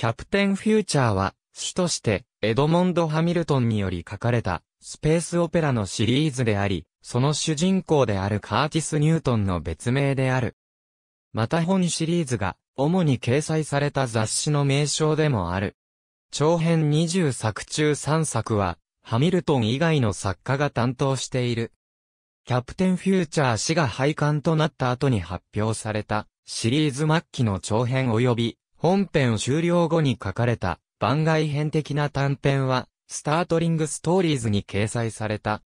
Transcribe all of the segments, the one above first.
キャプテンフューチャーは、主として、エドモンド・ハミルトンにより書かれた、スペースオペラのシリーズであり、その主人公であるカーティス・ニュートンの別名である。また本シリーズが、主に掲載された雑誌の名称でもある。長編20作中3作は、ハミルトン以外の作家が担当している。キャプテンフューチャー氏が廃刊となった後に発表された、シリーズ末期の長編及び本編終了後に書かれた番外編的な短編は、スタートリングストーリーズに掲載された。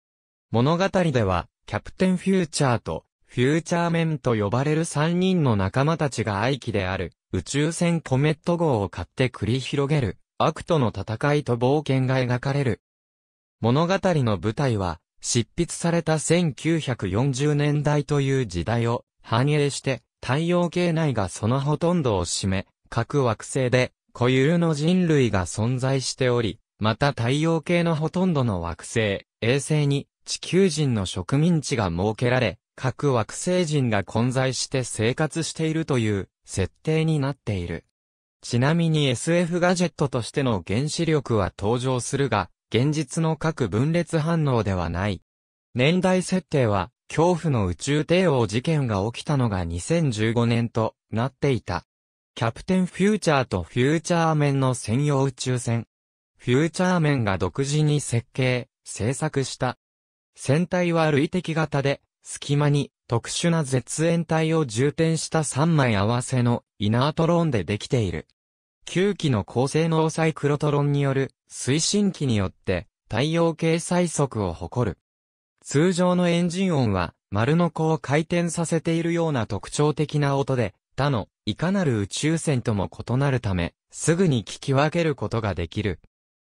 物語では、キャプテンフューチャーと、フューチャーメンと呼ばれる3人の仲間たちが愛機である、宇宙船コメット号を買って繰り広げる、悪との戦いと冒険が描かれる。物語の舞台は、執筆された1940年代という時代を反映して、太陽系内がそのほとんどを占め、各惑星で固有の人類が存在しており、また太陽系のほとんどの惑星、衛星に地球人の植民地が設けられ、各惑星人が混在して生活しているという設定になっている。ちなみに SF ガジェットとしての原子力は登場するが、現実の各分裂反応ではない。年代設定は、恐怖の宇宙帝王事件が起きたのが2015年となっていた。キャプテンフューチャーとフューチャーメンの専用宇宙船。フューチャーメンが独自に設計、制作した。船体は類的型で、隙間に特殊な絶縁体を充填した3枚合わせのイナートローンでできている。9機の高性能サイクロトロンによる推進機によって太陽系最速を誇る。通常のエンジン音は丸の子を回転させているような特徴的な音で、他のいかなる宇宙船とも異なるため、すぐに聞き分けることができる。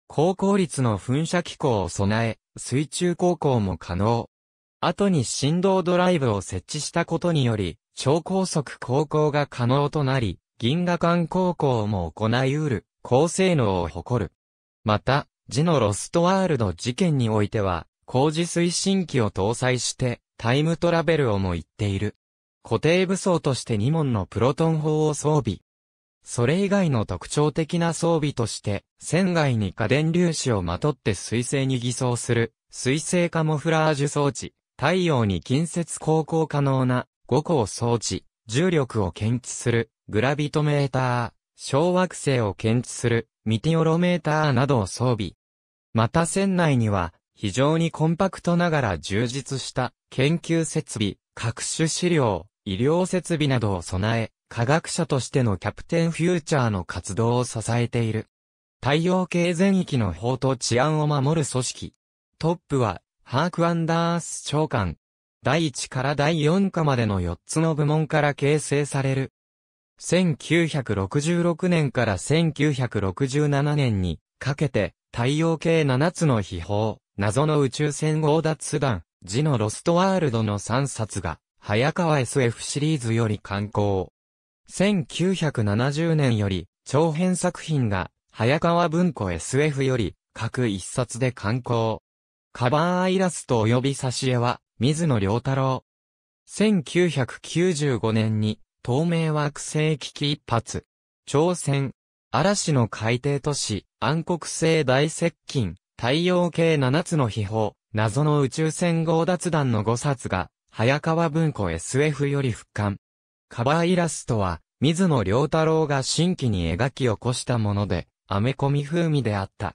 高効率の噴射機構を備え、水中航行も可能。後に振動ドライブを設置したことにより、超高速航行が可能となり、銀河間航行も行い得る、高性能を誇る。また、ジノロストワールド事件においては、工事推進機を搭載して、タイムトラベルをも言っている。固定武装として2門のプロトン砲を装備。それ以外の特徴的な装備として、船外に家電粒子をまとって水星に偽装する、水星カモフラージュ装置、太陽に近接航行可能な5個装置、重力を検知する、グラビトメーター、小惑星を検知する、ミテオロメーターなどを装備。また船内には、非常にコンパクトながら充実した、研究設備、各種資料、医療設備などを備え、科学者としてのキャプテンフューチャーの活動を支えている。太陽系全域の法と治安を守る組織。トップは、ハーク・アンダース長官。第1から第4課までの4つの部門から形成される。1966年から1967年にかけて太陽系7つの秘宝、謎の宇宙船強奪団、ジのロストワールドの3冊が早川 SF シリーズより刊行。1970年より、長編作品が、早川文庫 SF より、各一冊で刊行。カバーアイラスト及び挿絵は、水野良太郎。1995年に、透明惑星危機一発。朝鮮。嵐の海底都市、暗黒星大接近、太陽系七つの秘宝、謎の宇宙船強奪団の五冊が、早川文庫 SF より復刊。カバーイラストは、水野良太郎が新規に描き起こしたもので、アメコミ風味であった。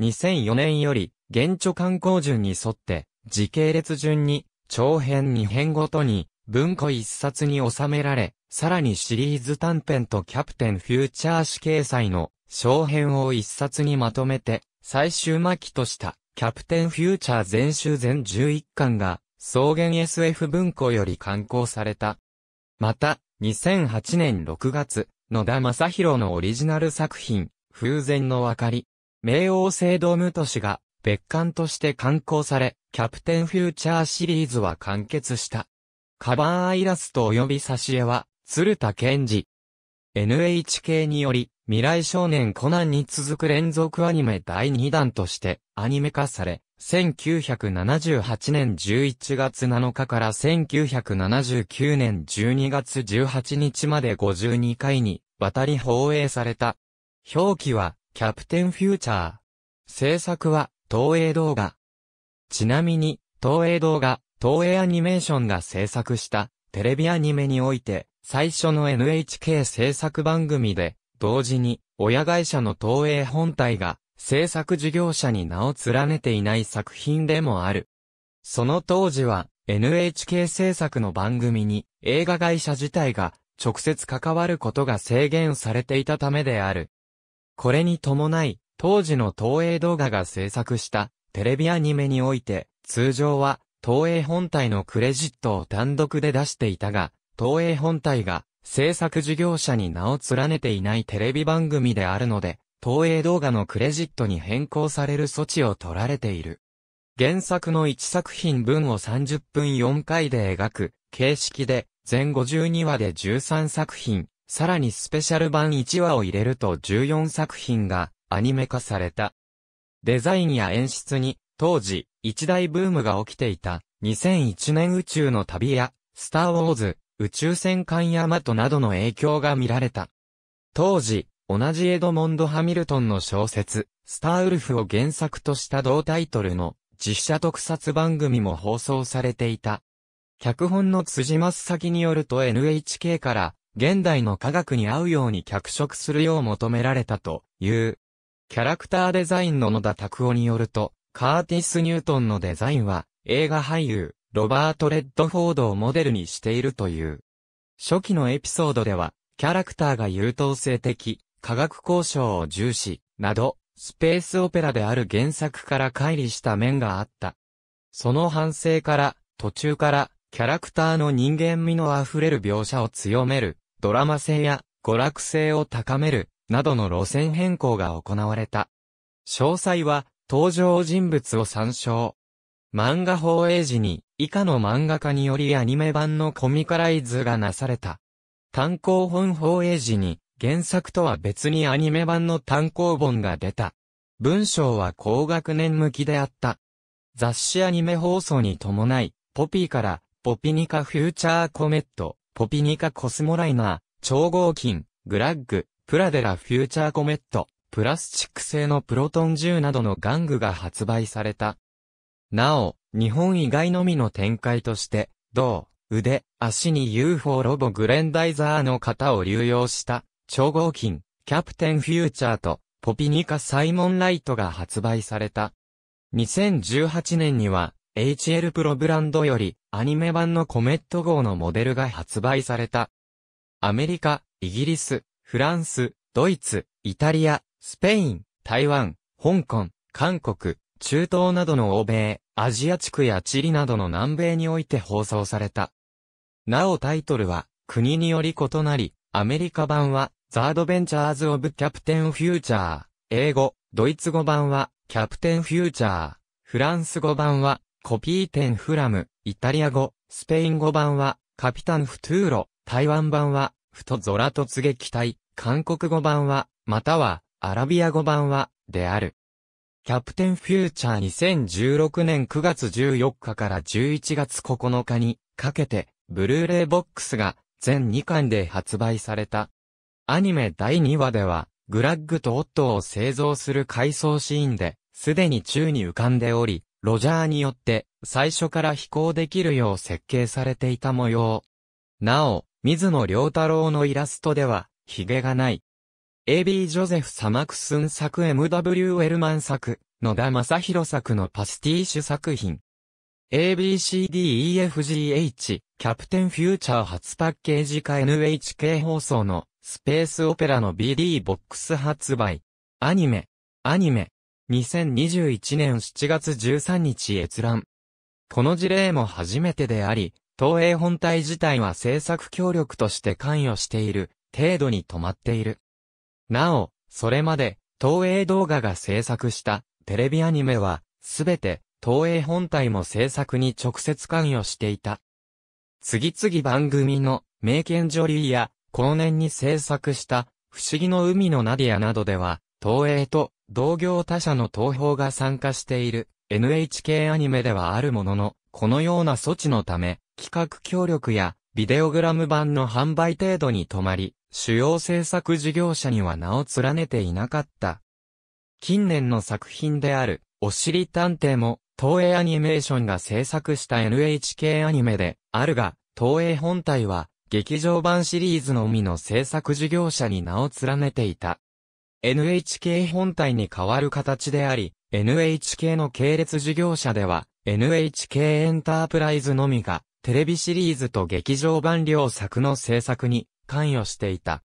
2004年より、現著観光順に沿って、時系列順に、長編2編ごとに、文庫一冊に収められ、さらにシリーズ短編とキャプテンフューチャー誌掲載の、小編を一冊にまとめて、最終巻とした、キャプテンフューチャー全集全11巻が、草原 SF 文庫より刊行された。また、2008年6月、野田正宏のオリジナル作品、風前のわかり、冥王星ドーム都市が別館として刊行され、キャプテンフューチャーシリーズは完結した。カバーアイラスト及び挿絵は、鶴田健二。NHK により、未来少年コナンに続く連続アニメ第2弾としてアニメ化され、1978年11月7日から1979年12月18日まで52回に渡り放映された。表記は、キャプテンフューチャー。制作は、東映動画。ちなみに、東映動画、東映アニメーションが制作した、テレビアニメにおいて、最初の NHK 制作番組で、同時に、親会社の東映本体が、制作事業者に名を連ねていない作品でもある。その当時は NHK 制作の番組に映画会社自体が直接関わることが制限されていたためである。これに伴い、当時の東映動画が制作したテレビアニメにおいて、通常は東映本体のクレジットを単独で出していたが、東映本体が制作事業者に名を連ねていないテレビ番組であるので、東映動画のクレジットに変更される措置を取られている。原作の1作品分を30分4回で描く形式で、全52話で13作品、さらにスペシャル版1話を入れると14作品がアニメ化された。デザインや演出に、当時、一大ブームが起きていた、2001年宇宙の旅や、スターウォーズ、宇宙戦艦ヤマトなどの影響が見られた。当時、同じエドモンド・ハミルトンの小説、スターウルフを原作とした同タイトルの実写特撮番組も放送されていた。脚本の辻真先によると NHK から現代の科学に合うように脚色するよう求められたという。キャラクターデザインの野田拓夫によると、カーティス・ニュートンのデザインは映画俳優、ロバート・レッドフォードをモデルにしているという。初期のエピソードでは、キャラクターが優等生的、科学交渉を重視、など、スペースオペラである原作から乖離した面があった。その反省から、途中から、キャラクターの人間味の溢れる描写を強める、ドラマ性や娯楽性を高める、などの路線変更が行われた。詳細は、登場人物を参照。漫画放映時に、以下の漫画家によりアニメ版のコミカライズがなされた。単行本放映時に、原作とは別にアニメ版の単行本が出た。文章は高学年向きであった。雑誌アニメ放送に伴い、ポピーから、ポピニカフューチャーコメット、ポピニカコスモライナー、超合金、グラッグ、プラデラフューチャーコメット、プラスチック製のプロトン銃などの玩具が発売された。なお、日本以外のみの展開として、同、腕、足に UFO ロボグレンダイザーの型を流用した超合金、キャプテンフューチャーと、ポピニカ・サイモン・ライトが発売された。2018年には、HL プロブランドより、アニメ版のコメット号のモデルが発売された。アメリカ、イギリス、フランス、ドイツ、イタリア、スペイン、台湾、香港、韓国、中東などの欧米、アジア地区やチリなどの南米において放送された。なおタイトルは、国により異なり、アメリカ版は、ザードベンチャーズ・オブ・キャプテン・フューチャー。英語、ドイツ語版は、キャプテンフューチャー。フランス語版は、コピーテンフラム。イタリア語、スペイン語版は、カピタンフトゥーロ。台湾版は、ふと空突撃隊。韓国語版は、または、アラビア語版は、である。キャプテンフューチャー2016年9月14日から11月9日にかけて、ブルーレイボックスが全2巻で発売された。アニメ第2話では、グラッグとオットーを製造する回想シーンで、すでに宙に浮かんでおり、ロジャーによって最初から飛行できるよう設計されていた模様。なお、水野良太郎のイラストでは、ヒゲがない。AB ジョゼフ・サマクスン作 MW エルマン作、野田正宏作のパスティーシュ作品。ABCDEFGH、キャプテンフューチャー初パッケージ化 NHK 放送のスペースオペラの BD ボックス発売。アニメ、アニメ、2021年7月13日閲覧。この事例も初めてであり、東映本体自体は制作協力として関与している程度に止まっている。なお、それまで東映動画が制作したテレビアニメは、すべて東映本体も制作に直接関与していた。次々番組の名犬ジョリーや後年に制作した不思議の海のナディアなどでは東映と同業他社の東宝が参加している NHK アニメではあるもののこのような措置のため企画協力やビデオグラム版の販売程度に止まり主要制作事業者には名を連ねていなかった。近年の作品であるおしり探偵も東映アニメーションが制作した NHK アニメであるが、東映本体は劇場版シリーズのみの制作事業者に名を連ねていた。NHK 本体に代わる形であり、NHK の系列事業者では、NHK エンタープライズのみが、テレビシリーズと劇場版両作の制作に関与していた。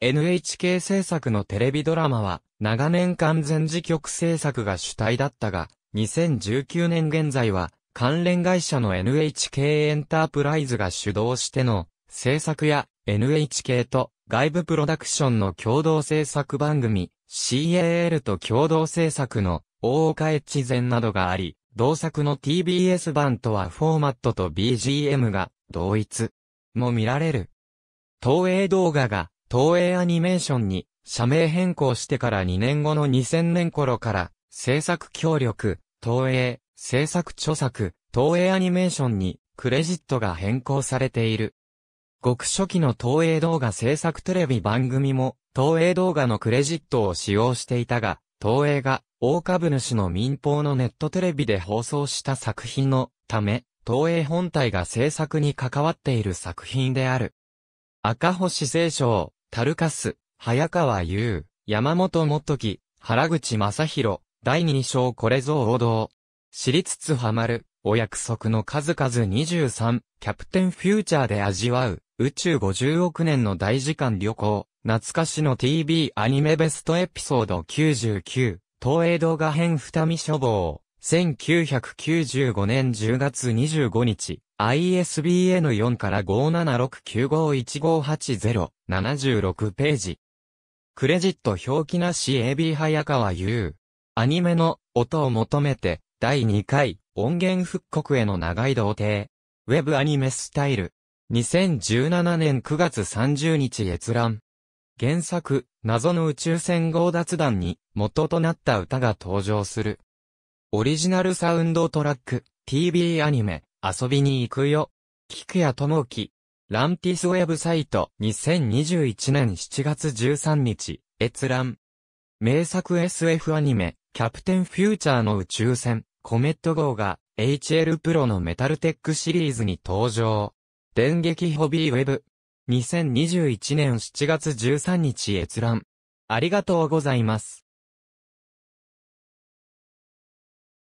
NHK 制作のテレビドラマは、長年完全自局制作が主体だったが、2019年現在は、関連会社の NHK エンタープライズが主導しての制作や NHK と外部プロダクションの共同制作番組 CAL と共同制作の大岡越前などがあり、同作の TBS 版とはフォーマットと BGM が同一も見られる。東映動画が東映アニメーションに社名変更してから2年後の2000年頃から制作協力、東映、制作著作、東映アニメーションにクレジットが変更されている。極初期の東映動画制作テレビ番組も、東映動画のクレジットを使用していたが、東映が大株主の民放のネットテレビで放送した作品のため、東映本体が制作に関わっている作品である。赤星清章、タルカス、早川優、山本元木、原口正宏、第二章これぞ王道。知りつつハマる、お約束の数々23、キャプテンフューチャーで味わう、宇宙50億年の大時間旅行、懐かしの TV アニメベストエピソード99、東映動画編二見処方、1995年10月25日、ISBN 4から57695158076ページ。クレジット表記なし AB 早川優。アニメの音を求めて、第2回音源復刻への長い童貞。ウェブアニメスタイル。2017年9月30日閲覧。原作、謎の宇宙船強奪弾に元となった歌が登場する。オリジナルサウンドトラック、TV アニメ、遊びに行くよ。菊谷智樹。ランティスウェブサイト2021年7月13日、閲覧。名作 SF アニメ、キャプテンフューチャーの宇宙船、コメット号が HL プロのメタルテックシリーズに登場。電撃ホビーウェブ。2021年7月13日閲覧。ありがとうございます。